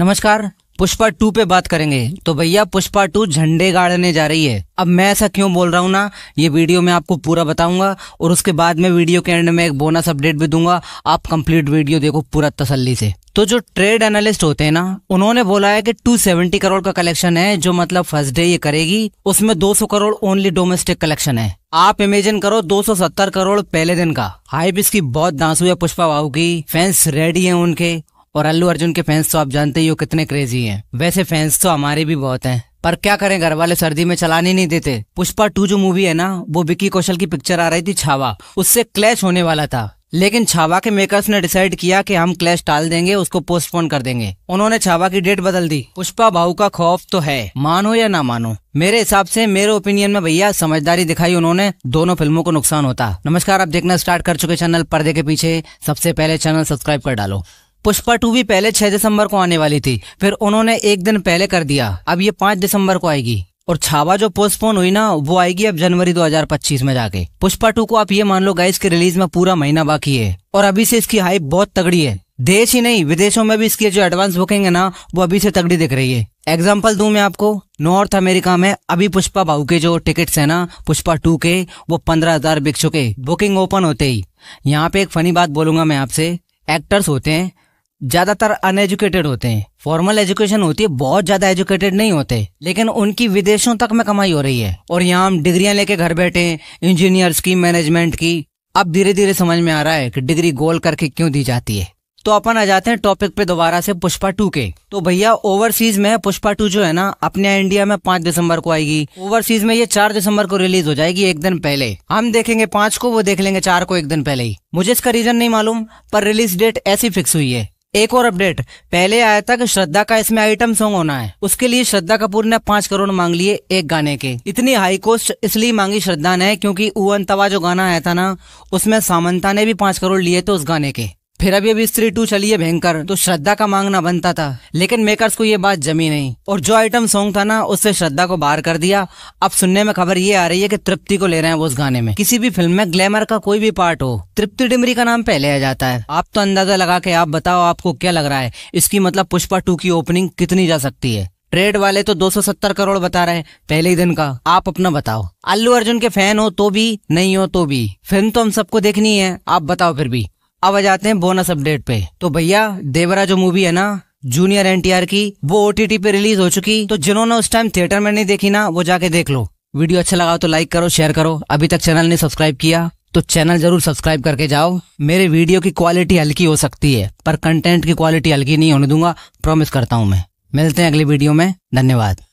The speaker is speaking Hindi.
नमस्कार पुष्पा टू पे बात करेंगे तो भैया पुष्पा टू झंडे गाड़ने जा रही है अब मैं ऐसा क्यों बोल रहा हूँ ना ये वीडियो मैं आपको पूरा बताऊंगा और उसके बाद में वीडियो के एंड में एक बोनस अपडेट भी दूंगा आप कंप्लीट वीडियो देखो पूरा तसल्ली से तो जो ट्रेड एनालिस्ट होते हैं ना उन्होंने बोला है कि 270 करोड़ का कलेक्शन है जो मतलब फर्स्ट डे ये करेगी उसमें 200 करोड़ ओनली डोमेस्टिक कलेक्शन है आप इमेजिन करो 270 करोड़ पहले दिन का हाइप इसकी बहुत हुई है पुष्पा बाबू की फैंस रेडी हैं उनके और अल्लू अर्जुन के फैंस तो आप जानते ही हो कितने क्रेजी हैं वैसे फैंस तो हमारे भी बहुत हैं पर क्या करें घर वाले सर्दी में चलाने नहीं देते पुष्पा टू जो मूवी है ना वो विक्की कौशल की पिक्चर आ रही थी छावा उससे क्लैश होने वाला था लेकिन छावा के मेकर्स ने डिसाइड किया कि हम क्लैश टाल देंगे उसको पोस्टपोन कर देंगे उन्होंने छावा की डेट बदल दी पुष्पा भाऊ का खौफ तो है मानो या ना मानो मेरे हिसाब से मेरे ओपिनियन में भैया समझदारी दिखाई उन्होंने दोनों फिल्मों को नुकसान होता नमस्कार आप देखना स्टार्ट कर चुके चैनल पर्दे के पीछे सबसे पहले चैनल सब्सक्राइब कर डालो पुष्पा टू भी पहले छह दिसंबर को आने वाली थी फिर उन्होंने एक दिन पहले कर दिया अब ये पांच दिसंबर को आएगी और छावा जो पोस्टपोन हुई ना वो आएगी अब जनवरी 2025 में जाके पुष्पा टू को आप ये मान लो गाइस के रिलीज में पूरा महीना बाकी है और अभी से इसकी हाइप बहुत तगड़ी है देश ही नहीं विदेशों में भी इसकी जो एडवांस बुकिंग है ना वो अभी से तगड़ी दिख रही है एग्जाम्पल दू मैं आपको नॉर्थ अमेरिका में अभी पुष्पा भाऊ के जो टिकट है ना पुष्पा टू के वो पंद्रह हजार बिक चुके बुकिंग ओपन होते ही यहाँ पे एक फनी बात बोलूंगा मैं आपसे एक्टर्स होते हैं ज़्यादातर अनएजुकेटेड होते हैं फॉर्मल एजुकेशन होती है बहुत ज़्यादा एजुकेटेड नहीं होते लेकिन उनकी विदेशों तक में कमाई हो रही है और यहाँ हम डिग्रियां लेके घर बैठे हैं इंजीनियर्स की मैनेजमेंट की अब धीरे धीरे समझ में आ रहा है कि डिग्री गोल करके क्यों दी जाती है तो अपन आ जाते हैं टॉपिक पे दोबारा से पुष्पा टू के तो भैया ओवरसीज में पुष्पा टू जो है ना अपने इंडिया में पांच दिसंबर को आएगी ओवरसीज में ये चार दिसंबर को रिलीज हो जाएगी एक दिन पहले हम देखेंगे पांच को वो देख लेंगे चार को एक दिन पहले ही मुझे इसका रीजन नहीं मालूम पर रिलीज डेट ऐसी फिक्स हुई है एक और अपडेट पहले आया था कि श्रद्धा का इसमें आइटम सॉन्ग होना है उसके लिए श्रद्धा कपूर ने पांच करोड़ मांग लिए एक गाने के इतनी हाई कॉस्ट इसलिए मांगी श्रद्धा ने क्योंकि उवन तवा जो गाना आया था ना उसमें सामंता ने भी पांच करोड़ लिए थे उस गाने के फिर अभी अभी स्त्री टू चली है भयंकर तो श्रद्धा का मांगना बनता था लेकिन मेकर्स को ये बात जमी नहीं और जो आइटम सॉन्ग था ना उससे श्रद्धा को बाहर कर दिया अब सुनने में खबर ये आ रही है कि तृप्ति को ले रहे हैं उस गाने में किसी भी फिल्म में ग्लैमर का कोई भी पार्ट हो तृप्ति डिमरी का नाम पहले आ जाता है आप तो अंदाजा लगा के आप बताओ आपको क्या लग रहा है इसकी मतलब पुष्पा टू की ओपनिंग कितनी जा सकती है ट्रेड वाले तो 270 करोड़ बता रहे हैं पहले ही दिन का आप अपना बताओ अल्लू अर्जुन के फैन हो तो भी नहीं हो तो भी फिल्म तो हम सबको देखनी है आप बताओ फिर भी अब आ जाते हैं बोनस अपडेट पे तो भैया देवरा जो मूवी है ना जूनियर एनटीआर की वो ओटीटी पे रिलीज हो चुकी तो जिन्होंने उस टाइम थिएटर में नहीं देखी ना वो जाके देख लो वीडियो अच्छा लगा तो लाइक करो शेयर करो अभी तक चैनल ने सब्सक्राइब किया तो चैनल जरूर सब्सक्राइब करके जाओ मेरे वीडियो की क्वालिटी हल्की हो सकती है पर कंटेंट की क्वालिटी हल्की नहीं होने दूंगा प्रॉमिस करता हूँ मैं मिलते हैं अगली वीडियो में धन्यवाद